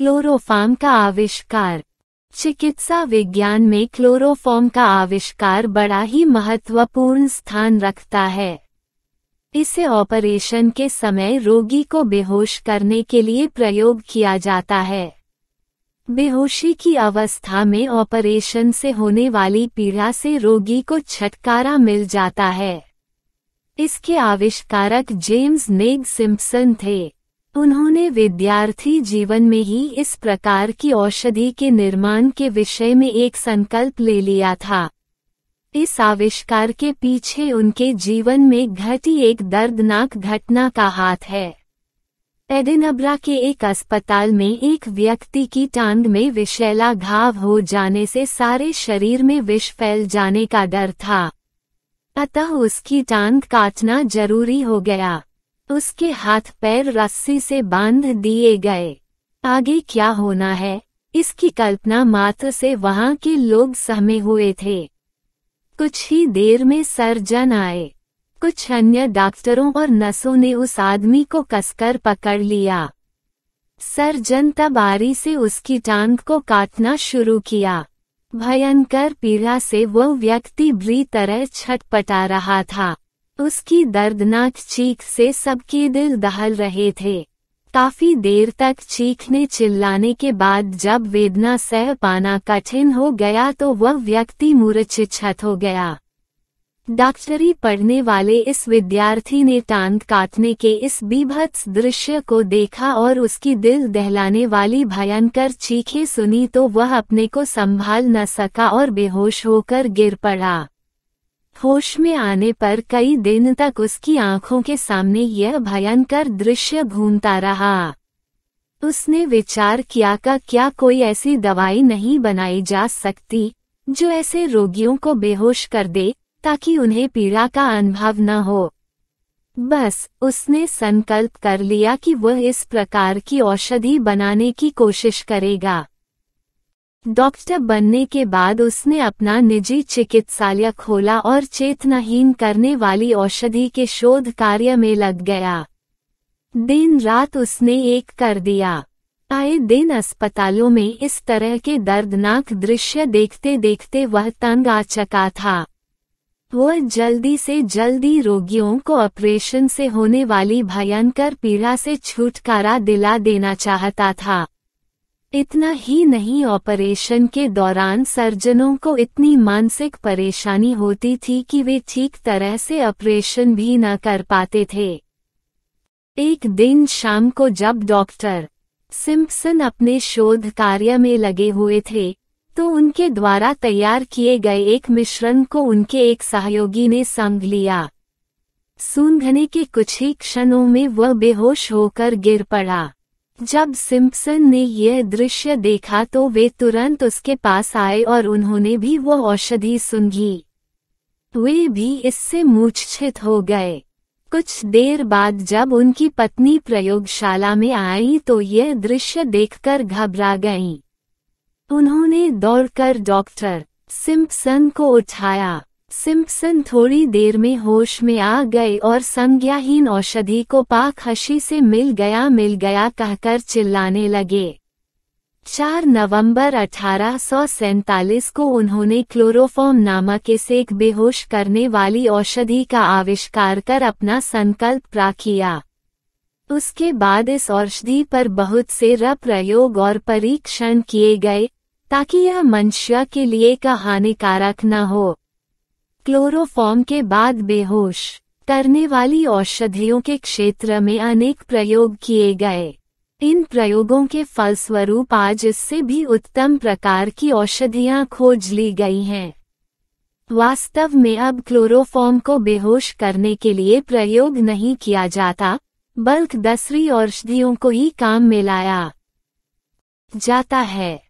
Chloroform का आविष्कार चिकित्सा विज्ञान में क्लोरोफॉर्म का आविष्कार बड़ा ही महत्वपूर्ण स्थान रखता है इसे ऑपरेशन के समय रोगी को बेहोश करने के लिए प्रयोग किया जाता है बेहोशी की अवस्था में ऑपरेशन से होने वाली पीड़ा से रोगी को छटकारा मिल जाता है इसके आविष्कारक जेम्स नेग सिम्पसन थे उन्होंने विद्यार्थी जीवन में ही इस प्रकार की औषधि के निर्माण के विषय में एक संकल्प ले लिया था इस आविष्कार के पीछे उनके जीवन में घटी एक दर्दनाक घटना का हाथ है एडिनब्रा के एक अस्पताल में एक व्यक्ति की टांग में विषैला घाव हो जाने से सारे शरीर में विष फैल जाने का डर था अतः उसकी टांग काटना जरूरी हो गया उसके हाथ पैर रस्सी से बांध दिए गए आगे क्या होना है इसकी कल्पना मात्र से वहाँ के लोग सहमे हुए थे कुछ ही देर में सर्जन आए कुछ अन्य डॉक्टरों और नसों ने उस आदमी को कसकर पकड़ लिया सर्जन तबारी से उसकी टांग को काटना शुरू किया भयंकर पीड़ा से वह व्यक्ति बुरी तरह छटपटा रहा था उसकी दर्दनाक चीख से सबके दिल दहल रहे थे काफी देर तक चीखने चिल्लाने के बाद जब वेदना सह पाना कठिन हो गया तो वह व्यक्ति मूर्छित हो गया डॉक्टरी पढ़ने वाले इस विद्यार्थी ने टांग काटने के इस बीभत्स दृश्य को देखा और उसकी दिल दहलाने वाली भयंकर चीखें सुनी तो वह अपने को संभाल न सका और बेहोश होकर गिर पड़ा होश में आने पर कई दिन तक उसकी आंखों के सामने यह भयंकर दृश्य घूमता रहा उसने विचार किया का क्या कोई ऐसी दवाई नहीं बनाई जा सकती जो ऐसे रोगियों को बेहोश कर दे ताकि उन्हें पीड़ा का अनुभव न हो बस उसने संकल्प कर लिया कि वह इस प्रकार की औषधि बनाने की कोशिश करेगा डॉक्टर बनने के बाद उसने अपना निजी चिकित्सालय खोला और चेतनाहीन करने वाली औषधि के शोध कार्य में लग गया दिन रात उसने एक कर दिया आए दिन अस्पतालों में इस तरह के दर्दनाक दृश्य देखते देखते वह तंग आ चका था वह जल्दी से जल्दी रोगियों को ऑपरेशन से होने वाली भयंकर पीड़ा से छुटकारा दिला देना चाहता था इतना ही नहीं ऑपरेशन के दौरान सर्जनों को इतनी मानसिक परेशानी होती थी कि वे ठीक तरह से ऑपरेशन भी न कर पाते थे एक दिन शाम को जब डॉक्टर सिम्पसन अपने शोध कार्य में लगे हुए थे तो उनके द्वारा तैयार किए गए एक मिश्रण को उनके एक सहयोगी ने संग लिया सूंघने के कुछ ही क्षणों में वह बेहोश होकर गिर पड़ा जब सिम्पसन ने यह दृश्य देखा तो वे तुरंत उसके पास आए और उन्होंने भी वो औषधि सुनगी वे भी इससे मूर्छित हो गए कुछ देर बाद जब उनकी पत्नी प्रयोगशाला में आई तो यह दृश्य देखकर घबरा गईं। उन्होंने दौड़कर डॉक्टर सिम्पसन को उठाया सिम्पसन थोड़ी देर में होश में आ गए और संज्ञाहीन औषधि को पाक हशी से मिल गया मिल गया कहकर चिल्लाने लगे 4 नवंबर अठारह को उन्होंने क्लोरोफॉर्म नामक इस एक बेहोश करने वाली औषधि का आविष्कार कर अपना संकल्प प्रा किया उसके बाद इस औषधि पर बहुत से र प्रयोग और परीक्षण किए गए ताकि यह मनुष्य के लिए का हानिकारक न हो क्लोरोफॉर्म के बाद बेहोश करने वाली औषधियों के क्षेत्र में अनेक प्रयोग किए गए इन प्रयोगों के फलस्वरूप आज इससे भी उत्तम प्रकार की औषधियां खोज ली गई हैं वास्तव में अब क्लोरोफॉर्म को बेहोश करने के लिए प्रयोग नहीं किया जाता बल्कि दसवीं औषधियों को ही काम में लाया जाता है